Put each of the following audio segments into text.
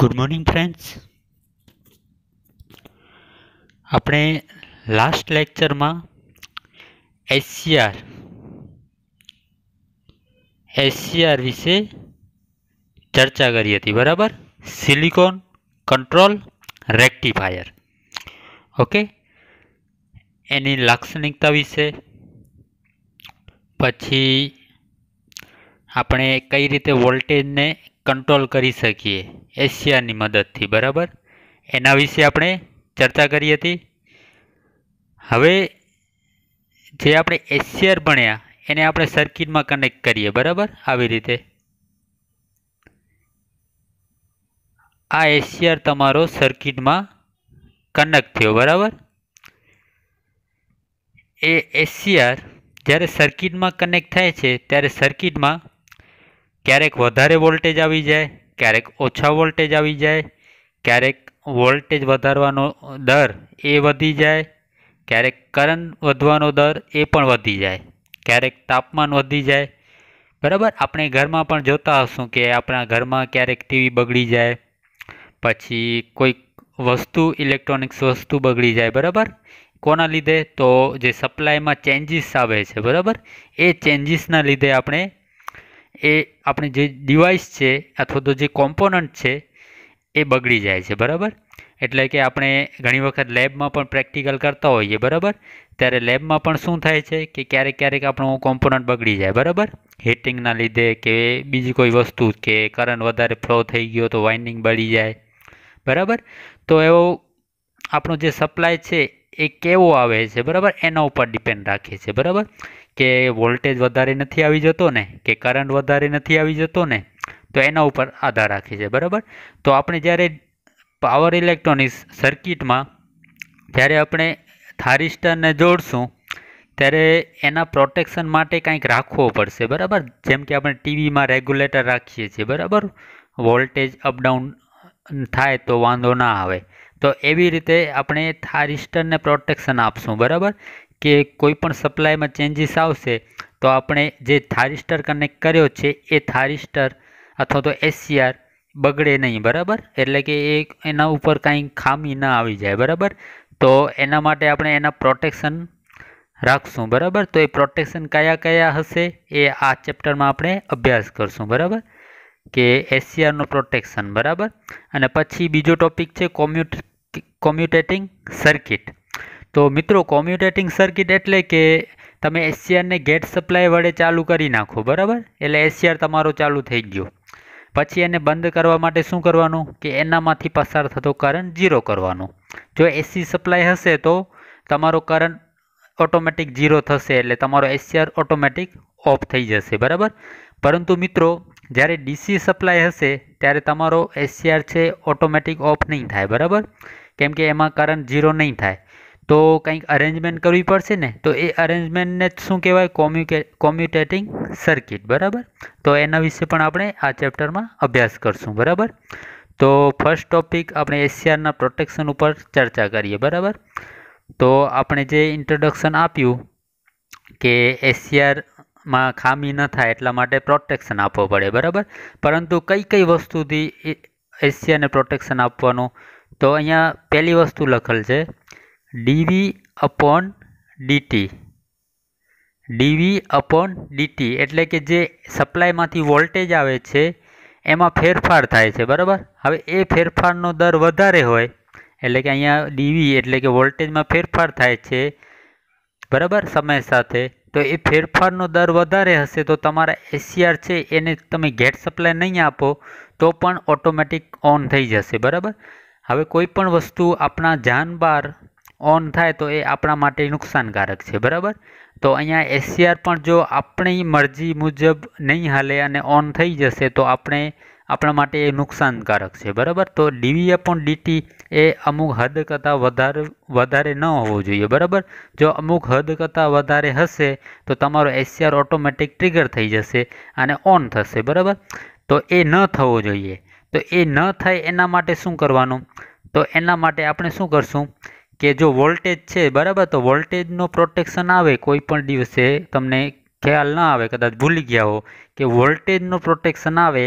Good morning friends આપણે last લેક્ચરમાં SCR SCR વિશે ચર્ચા કરી હતી બરાબર સિલિકોન કંટ્રોલ રેક્ટિફાયર ઓકે એની લાક્ષણિકતા વિશે પછી આપણે કઈ રીતે વોલ્ટેજને કંટ્રોલ કરી શકીએ એશિયાની મદદથી બરાબર એના વિશે આપણે ચર્ચા કરી હતી હવે જે આપણે એશિયર ભણ્યા એને આપણે સર્કિટમાં કનેક્ટ કરીએ બરાબર આવી રીતે આ એશિયર તમારો સર્કિટમાં કનેક્ટ થયો બરાબર એ એશિયર જ્યારે સર્કિટમાં કનેક્ટ થાય છે ત્યારે સર્કિટમાં ક્યારેક વધારે વોલ્ટેજ આવી જાય ક્યારેક ઓછા વોલ્ટેજ આવી જાય ક્યારેક વોલ્ટેજ વધારવાનો દર એ વધી જાય ક્યારેક કરંટ વધવાનો દર એ પણ વધી જાય ક્યારેક તાપમાન વધી જાય બરાબર આપણે ઘરમાં પણ જોતા હશું કે આપણા ઘરમાં ક્યારેક ટીવી બગડી જાય પછી કોઈક વસ્તુ ઇલેક્ટ્રોનિક્સ વસ્તુ બગડી જાય બરાબર કોના લીધે તો જે સપ્લાયમાં ચેન્જીસ આવે છે બરાબર એ ચેન્જીસના લીધે આપણે એ આપણી જે ડિવાઇસ છે અથવા તો જે કોમ્પોનન્ટ છે એ બગડી જાય છે બરાબર એટલે કે આપણે ઘણી વખત લેબમાં પણ પ્રેક્ટિકલ કરતા હોઈએ બરાબર ત્યારે લેબમાં પણ શું થાય છે કે ક્યારેક ક્યારેક આપણો કોમ્પોનન્ટ બગડી જાય બરાબર હીટિંગના લીધે કે બીજી કોઈ વસ્તુ કે કરંટ વધારે ફ્લો થઈ ગયો તો વાઇન્ડિંગ બળી જાય બરાબર તો એવો આપણો જે સપ્લાય છે એ કેવો આવે છે બરાબર એના ઉપર ડિપેન્ડ રાખે છે બરાબર કે વોલ્ટેજ વધારે નથી આવી જતો ને કે કરંટ વધારે નથી આવી જતો ને તો એના ઉપર આધાર રાખે છે બરાબર તો આપણે જ્યારે પાવર ઇલેક્ટ્રોનિક્સ સર્કિટમાં જ્યારે આપણે થારિસ્ટરને જોડશું ત્યારે એના પ્રોટેક્શન માટે કંઈક રાખવો પડશે બરાબર જેમ કે આપણે ટીવીમાં રેગ્યુલેટર રાખીએ છીએ બરાબર વોલ્ટેજ અપડાઉન થાય તો વાંધો ના આવે તો એવી રીતે આપણે થારિસ્ટરને પ્રોટેક્શન આપશું બરાબર કે કોઈપણ સપ્લાયમાં ચેન્જીસ આવશે તો આપણે જે થારિસ્ટર કનેક્ટ કર્યો છે એ થારિસ્ટર અથવા તો એસસીઆર બગડે નહીં બરાબર એટલે કે એ એના ઉપર કાંઈ ખામી ના આવી જાય બરાબર તો એના માટે આપણે એના પ્રોટેક્શન રાખશું બરાબર તો એ પ્રોટેક્શન કયા કયા હશે એ આ ચેપ્ટરમાં આપણે અભ્યાસ કરશું બરાબર કે એસસીઆરનું પ્રોટેક્શન બરાબર અને પછી બીજો ટોપિક છે કોમ્યુટ કોમ્યુટેટિંગ સર્કિટ તો મિત્રો કોમ્યુટેટિંગ સર્કિટ એટલે કે તમે એસીઆરને ગેટ સપ્લાય વડે ચાલુ કરી નાખો બરાબર એટલે એસીઆર તમારો ચાલુ થઈ ગયો પછી એને બંધ કરવા માટે શું કરવાનું કે એનામાંથી પસાર થતો કરંટ ઝીરો કરવાનો જો એસી સપ્લાય હશે તો તમારો કરંટ ઓટોમેટિક ઝીરો થશે એટલે તમારો એસીઆર ઓટોમેટિક ઓફ થઈ જશે બરાબર પરંતુ મિત્રો જ્યારે ડીસી સપ્લાય હશે ત્યારે તમારો એસસીઆર છે ઓટોમેટિક ઓફ નહીં થાય બરાબર કેમ કે એમાં કરંટ ઝીરો નહીં થાય તો કંઈક અરેન્જમેન્ટ કરવી પડશે ને તો એ અરેન્જમેન્ટને શું કહેવાય કોમ્યુકે કોમ્યુટેટિંગ સર્કિટ બરાબર તો એના વિશે પણ આપણે આ ચેપ્ટરમાં અભ્યાસ કરશું બરાબર તો ફર્સ્ટ ટોપિક આપણે એશિયાના પ્રોટેક્શન ઉપર ચર્ચા કરીએ બરાબર તો આપણે જે ઇન્ટ્રોડક્શન આપ્યું કે એસીઆરમાં ખામી ન થાય એટલા માટે પ્રોટેક્શન આપવો પડે બરાબર પરંતુ કઈ કઈ વસ્તુથી એશિયાને પ્રોટેક્શન આપવાનું તો અહીંયા પહેલી વસ્તુ લખેલ છે dv upon dt dv upon dt એટલે કે જે સપ્લાયમાંથી વોલ્ટેજ આવે છે એમાં ફેરફાર થાય છે બરાબર હવે એ ફેરફારનો દર વધારે હોય એટલે કે અહીંયા ડીવી એટલે કે વોલ્ટેજમાં ફેરફાર થાય છે બરાબર સમય સાથે તો એ ફેરફારનો દર વધારે હશે તો તમારા એસીઆર છે એને તમે ગેટ સપ્લાય નહીં આપો તો પણ ઓટોમેટિક ઓન થઈ જશે બરાબર હવે કોઈ પણ વસ્તુ આપણા જાનબાર ઓન થાય તો એ આપણા માટે નુકસાનકારક છે બરાબર તો અહીંયા એસસીઆર પણ જો આપણી મરજી મુજબ નહીં હાલે અને ઓન થઈ જશે તો આપણે આપણા માટે એ નુકસાનકારક છે બરાબર તો ડીવીએ પણ ડીટી એ અમુક હદ કરતાં વધારે વધારે ન હોવું જોઈએ બરાબર જો અમુક હદ કરતાં વધારે હશે તો તમારો એસસીઆર ઓટોમેટિક ટ્રિગર થઈ જશે અને ઓન થશે બરાબર તો એ ન થવો જોઈએ તો એ ન થાય એના માટે શું કરવાનું તો એના માટે આપણે શું કરશું કે જો વોલ્ટેજ છે બરાબર તો વોલ્ટેજનો પ્રોટેક્શન આવે કોઈ પણ દિવસે તમને ખ્યાલ ન આવે કદાચ ભૂલી ગયા હો કે વોલ્ટેજનો પ્રોટેક્શન આવે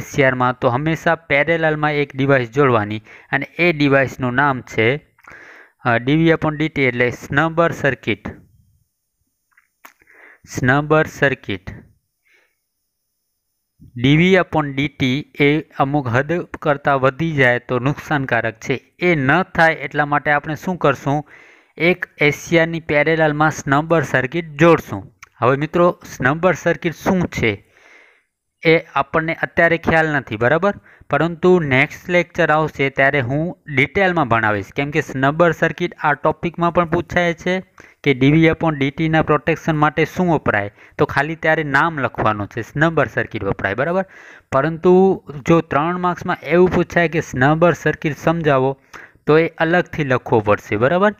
એસસીઆરમાં તો હંમેશા પેરેલાલમાં એક ડિવાઇસ જોડવાની અને એ ડિવાઇસનું નામ છે ડીવી અપોન ડીટી એટલે snubber circuit snubber circuit DV upon DT એ અમુક હદ કરતાં વધી જાય તો નુકસાનકારક છે એ ન થાય એટલા માટે આપણે શું કરશું એક એશિયાની પેરેલાલમાં સ્નંબર સર્કિટ જોડશું હવે મિત્રો સ્નંબર સર્કિટ શું છે એ આપણને અત્યારે ખ્યાલ નથી બરાબર પરંતુ નેક્સ્ટ લેક્ચર આવશે ત્યારે હું ડિટેલમાં ભણાવીશ કેમ કે સ્નંબર સર્કિટ આ ટોપિકમાં પણ પૂછાય છે કે ડીવી અપોન ડીટીના પ્રોટેક્શન માટે શું વપરાય તો ખાલી ત્યારે નામ લખવાનું છે સ્નબર સર્કિટ વપરાય બરાબર પરંતુ જો ત્રણ માર્ક્સમાં એવું પૂછાય કે સ્નબર સર્કિટ સમજાવો તો એ અલગથી લખવો પડશે બરાબર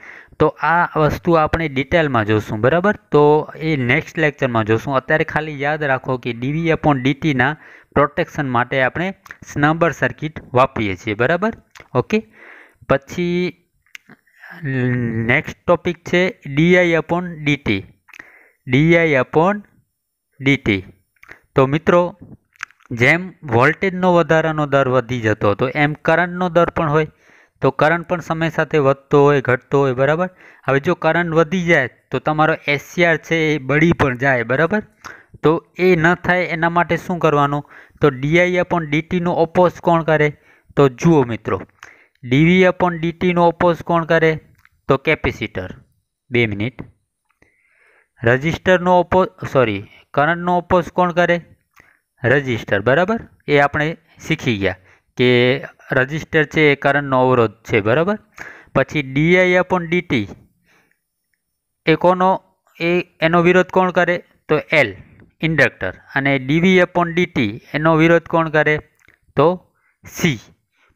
તો આ વસ્તુ આપણે ડિટેલમાં જોશું બરાબર તો એ નેક્સ્ટ લેક્ચરમાં જોશું અત્યારે ખાલી યાદ રાખો કે ડીવી અપોન ડીટીના પ્રોટેક્શન માટે આપણે સ્નબર સર્કિટ વાપરીએ છીએ બરાબર ઓકે પછી નેક્સ્ટ ટોપિક છે DI upon DT DI upon DT તો મિત્રો જેમ વોલ્ટેજનો વધારાનો દર વધી જતો હતો એમ કરંટનો દર પણ હોય તો કરંટ પણ સમય સાથે વધતો હોય ઘટતો હોય બરાબર હવે જો કરંટ વધી જાય તો તમારો એસસીઆર છે એ બળી પણ જાય બરાબર તો એ ન થાય એના માટે શું કરવાનું તો ડીઆઈ અપોન ડીટીનો ઓપોઝ કોણ કરે તો જુઓ મિત્રો ડીવી અપોન ડીટીનો ઓપોઝ કોણ કરે તો કેપેસિટર બે મિનિટ રજિસ્ટરનો ઓપો સોરી કરંટનો ઓપોઝ કોણ કરે રજિસ્ટર બરાબર એ આપણે શીખી ગયા કે રજિસ્ટર છે એ કરંટનો અવરોધ છે બરાબર પછી ડીઆઈ અપોન ડીટી એ કોનો એ એનો વિરોધ કોણ કરે તો એલ ઇન્ડક્ટર અને ડીવી અપોન ડીટી એનો વિરોધ કોણ કરે તો સી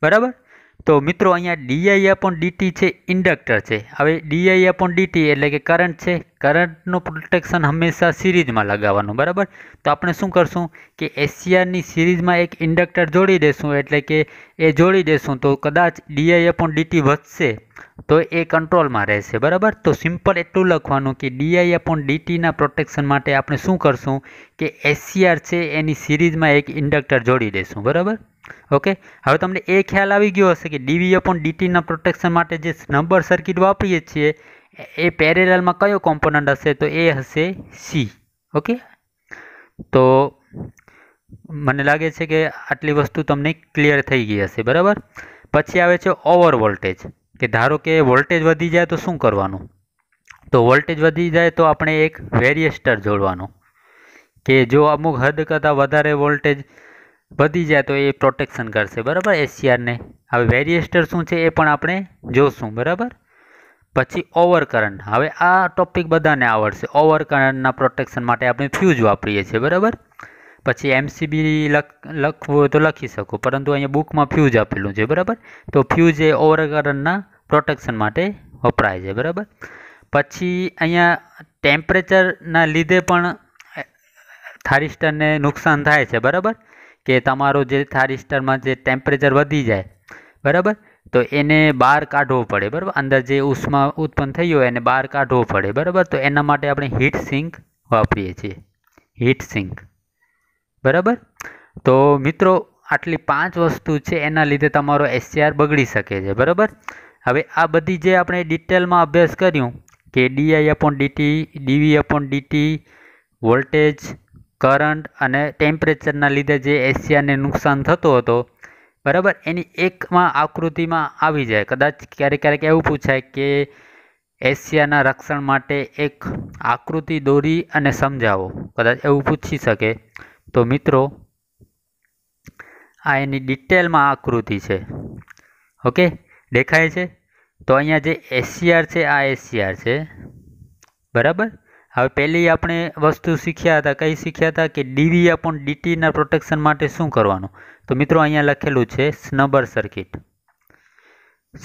બરાબર તો મિત્રો અહીંયા ડીઆઈ અપોન ડીટી છે ઇન્ડક્ટર છે હવે ડીઆઈ અપોન ડીટી એટલે કે કરંટ છે કરંટનું પ્રોટેક્શન હંમેશા સિરીઝમાં લગાવવાનું બરાબર તો આપણે શું કરશું કે એસીઆરની સિરીઝમાં એક ઇન્ડક્ટર જોડી દેશું એટલે કે એ જોડી દેશું તો કદાચ ડીઆઈ અપોન ડીટી વધશે તો એ કંટ્રોલમાં રહેશે બરાબર તો સિમ્પલ એટલું લખવાનું કે ડીઆઈ અપોન ડીટીના પ્રોટેક્શન માટે આપણે શું કરશું કે એસીઆર છે એની સિરીઝમાં એક ઇન્ડક્ટર જોડી દેશું બરાબર ઓકે હવે તમને એ ખ્યાલ આવી ગયો હશે કે ડીવી અપોન ડીટીના પ્રોટેક્શન માટે જે નંબર સર્કિટ વાપરીએ છીએ એ પેરેલલમાં કયો કોમ્પોનન્ટ હશે તો એ હશે સી ઓકે તો મને લાગે છે કે આટલી વસ્તુ તમને ક્લિયર થઈ ગઈ હશે બરાબર પછી આવે છે ઓવર વોલ્ટેજ કે ધારો કે વોલ્ટેજ વધી જાય તો શું કરવાનું તો વોલ્ટેજ વધી જાય તો આપણે એક વેરિએસ્ટર જોડવાનું કે જો અમુક હદ કરતાં વધારે વોલ્ટેજ વધી જાય તો એ પ્રોટેક્શન કરશે બરાબર એસીઆરને હવે વેરિએસ્ટર શું છે એ પણ આપણે જોશું બરાબર પછી ઓવર કરંટ હવે આ ટોપિક બધાને આવડશે ઓવર કરંટના પ્રોટેક્શન માટે આપણે ફ્યુઝ વાપરીએ છીએ બરાબર પછી એમસીબી લખ લખવું તો લખી શકો પરંતુ અહીંયા બુકમાં ફ્યુઝ આપેલું છે બરાબર તો ફ્યુઝ એ ઓવર કરંટના પ્રોટેક્શન માટે વપરાય છે બરાબર પછી અહીંયા ટેમ્પરેચરના લીધે પણ થારિસ્ટરને નુકસાન થાય છે બરાબર કે તમારો જે થારિસ્ટરમાં જે ટેમ્પરેચર વધી જાય બરાબર તો એને બહાર કાઢવો પડે બરાબર અંદર જે ઉષ્મા ઉત્પન્ન થઈ હોય એને બહાર કાઢવો પડે બરાબર તો એના માટે આપણે હીટ સિંક વાપરીએ છીએ હીટ સિંક બરાબર તો મિત્રો આટલી પાંચ વસ્તુ છે એના લીધે તમારો એસસીઆર બગડી શકે છે બરાબર હવે આ બધી જે આપણે ડિટેલમાં અભ્યાસ કર્યું કે DI upon DT DV upon DT voltage current અને ટેમ્પરેચરના લીધે જે એશિયાને નુકસાન થતો હતો બરાબર એની એકમાં આકૃતિમાં આવી જાય કદાચ ક્યારેક ક્યારેક એવું પૂછાય કે એશિયાના રક્ષણ માટે એક આકૃતિ દોરી અને સમજાવો કદાચ એવું પૂછી શકે તો મિત્રો આ એની ડિટેલમાં આકૃતિ છે ઓકે દેખાય છે તો અહીંયા જે એસીઆર છે આ એસીઆર છે બરાબર હવે પહેલી આપણે વસ્તુ શીખ્યા હતા કઈ શીખ્યા હતા કે ડીવી અપોન ડીટીના પ્રોટેક્શન માટે શું કરવાનું તો મિત્રો અહીંયા લખેલું છે સ્નબર સર્કિટ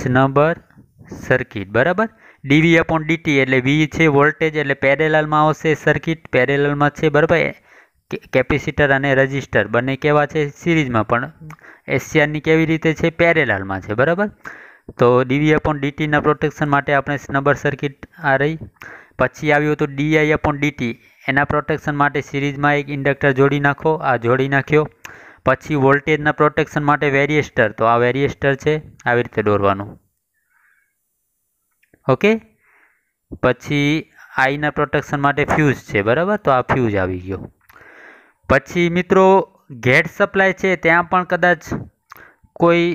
સ્નબર સર્કિટ બરાબર ડીવી અપોન ડીટી એટલે વી છે વોલ્ટેજ એટલે પેરેલાલમાં આવશે સર્કિટ પેરેલાલમાં છે બરાબર કેપેસિટર અને રજિસ્ટર બંને કેવા છે સિરીઝમાં પણ એશિયાની કેવી રીતે છે પેરેલાલમાં છે બરાબર તો ડીવી અપોન ડીટીના પ્રોટેક્શન માટે આપણે સ્નબર સર્કિટ આ રહી પછી આવ્યું તો ડીઆઈ અપોન ડીટી એના પ્રોટેક્શન માટે સિરીઝમાં એક ઇન્ડક્ટર જોડી નાખો આ જોડી નાખ્યો પછી વોલ્ટેજના પ્રોટેક્શન માટે વેરિએસ્ટર તો આ વેરિએસ્ટર છે આવી રીતે દોરવાનું ઓકે પછી આઈના પ્રોટેક્શન માટે ફ્યુઝ છે બરાબર તો આ ફ્યુઝ આવી ગયો પછી મિત્રો ગેટ સપ્લાય છે ત્યાં પણ કદાચ કોઈ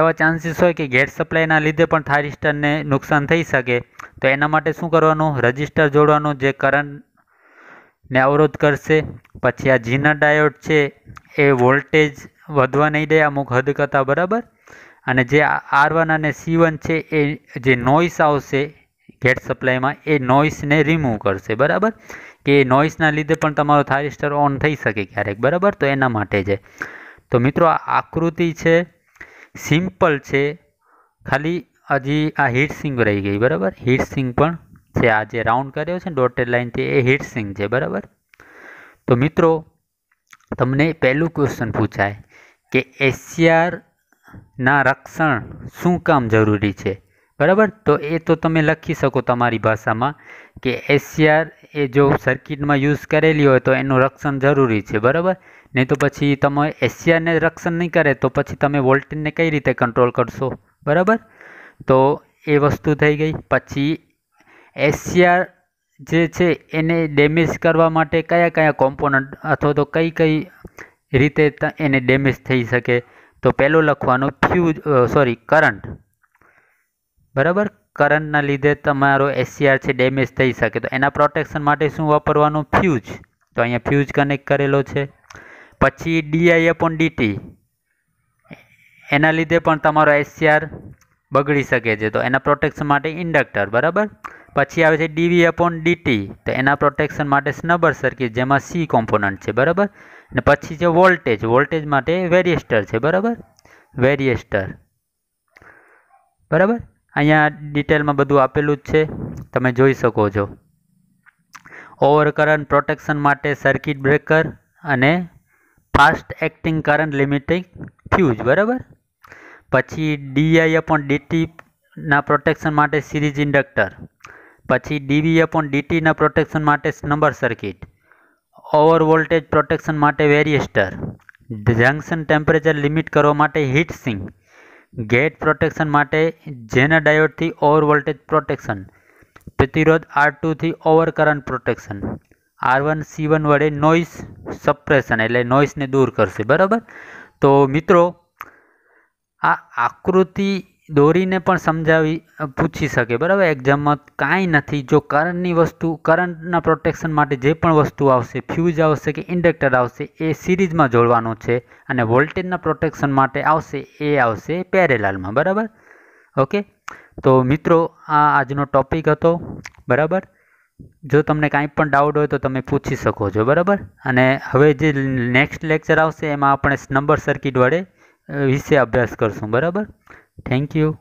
એવા ચાન્સીસ હોય કે ગેટ સપ્લાયના લીધે પણ થારિસ્ટરને નુકસાન થઈ શકે તો એના માટે શું કરવાનું રજિસ્ટર જોડવાનું જે કરંટ ને અવરોધ કરશે પછી આ જીના ડાયોડ છે એ વોલ્ટેજ વધવા નહીં દે અમુક હદ કરતાં બરાબર અને જે આર વન અને સી વન છે એ જે નોઇસ આવશે ગેટ સપ્લાયમાં એ નોઇસને રિમૂવ કરશે બરાબર કે એ નોઇસના લીધે પણ તમારો થારિસ્ટર ઓન થઈ શકે ક્યારેક બરાબર તો એના માટે છે તો મિત્રો આ આકૃતિ છે સિમ્પલ છે ખાલી હજી આ હીટ સિંગ રહી ગઈ બરાબર હીટ સિંગ પણ છે આ જે રાઉન્ડ કર્યો છે ડોટેડ લાઇનથી એ હિટસિંગ છે બરાબર તો મિત્રો તમને પહેલું ક્વેશ્ચન પૂછાય કે એશિયાના રક્ષણ શું કામ જરૂરી છે બરાબર તો એ તો તમે લખી શકો તમારી ભાષામાં કે એશિયાર એ જો સર્કિટમાં યુઝ કરેલી હોય તો એનું રક્ષણ જરૂરી છે બરાબર નહીં તો પછી તમે એશિયાને રક્ષણ નહીં કરે તો પછી તમે વોલ્ટેજને કઈ રીતે કંટ્રોલ કરશો બરાબર તો એ વસ્તુ થઈ ગઈ પછી એશિયા જે છે એને ડેમેજ કરવા માટે કયા કયા કોમ્પોનન્ટ અથવા તો કઈ કઈ રીતે એને ડેમેજ થઈ શકે તો પહેલું લખવાનું ફ્યુજ સોરી કરંટ બરાબર કરંટના લીધે તમારો એસસીઆર છે ડેમેજ થઈ શકે તો એના પ્રોટેક્શન માટે શું વાપરવાનું ફ્યુજ તો અહીંયા ફ્યુઝ કનેક્ટ કરેલો છે પછી ડીઆઈ અપોન ડીટી એના લીધે પણ તમારો એસસીઆર બગડી શકે છે તો એના પ્રોટેક્શન માટે ઇન્ડક્ટર બરાબર પછી આવે છે ડીવી અપોન ડીટી તો એના પ્રોટેક્શન માટે સ્નબર સર્કિટ જેમાં સી કોમ્પોનન્ટ છે બરાબર અને પછી છે વોલ્ટેજ વોલ્ટેજ માટે વેરિએસ્ટર છે બરાબર વેરિએસ્ટર બરાબર અહીંયા ડિટેલમાં બધું આપેલું જ છે તમે જોઈ શકો છો ઓવર કરંટ પ્રોટેક્શન માટે સર્કિટ બ્રેકર અને fast acting current limiting fuse બરાબર પછી ડીઆઈ અપોન ડીટીના પ્રોટેક્શન માટે સિરીઝ ઇન્ડક્ટર પછી ડીવી અપોન ડીટીના પ્રોટેક્શન માટે snubber circuit over voltage protection માટે વેરિએસ્ટર જંક્શન ટેમ્પરેચર લિમિટ કરવા માટે હીટ સિંગ ગેટ પ્રોટેક્શન માટે જેના ડાયોડથી ઓવર વોલ્ટેજ પ્રોટેક્શન પ્રતિરોધ આર ટુથી over current protection R one C one વડે નોઇસ સપ્રેશન એટલે નોઇસને દૂર કરશે બરાબર તો મિત્રો આ આકૃતિ દોરીને પણ સમજાવી પૂછી શકે બરાબર એક્ઝામમાં કાંઈ નથી જો કરંટની વસ્તુ કરંટના પ્રોટેક્શન માટે જે પણ વસ્તુ આવશે ફ્યુઝ આવશે કે ઇન્ડક્ટર આવશે એ સિરીઝમાં જોડવાનું છે અને વોલ્ટેજના પ્રોટેક્શન માટે આવશે એ આવશે પેરેલાલમાં બરાબર ઓકે તો મિત્રો આ આજનો ટોપિક હતો બરાબર જો તમને કાંઈ પણ ડાઉટ હોય તો તમે પૂછી શકો છો બરાબર અને હવે જે નેક્સ્ટ લેક્ચર આવશે એમાં આપણે નંબર સર્કિટ વડે વિશે અભ્યાસ કરશું બરાબર Thank you.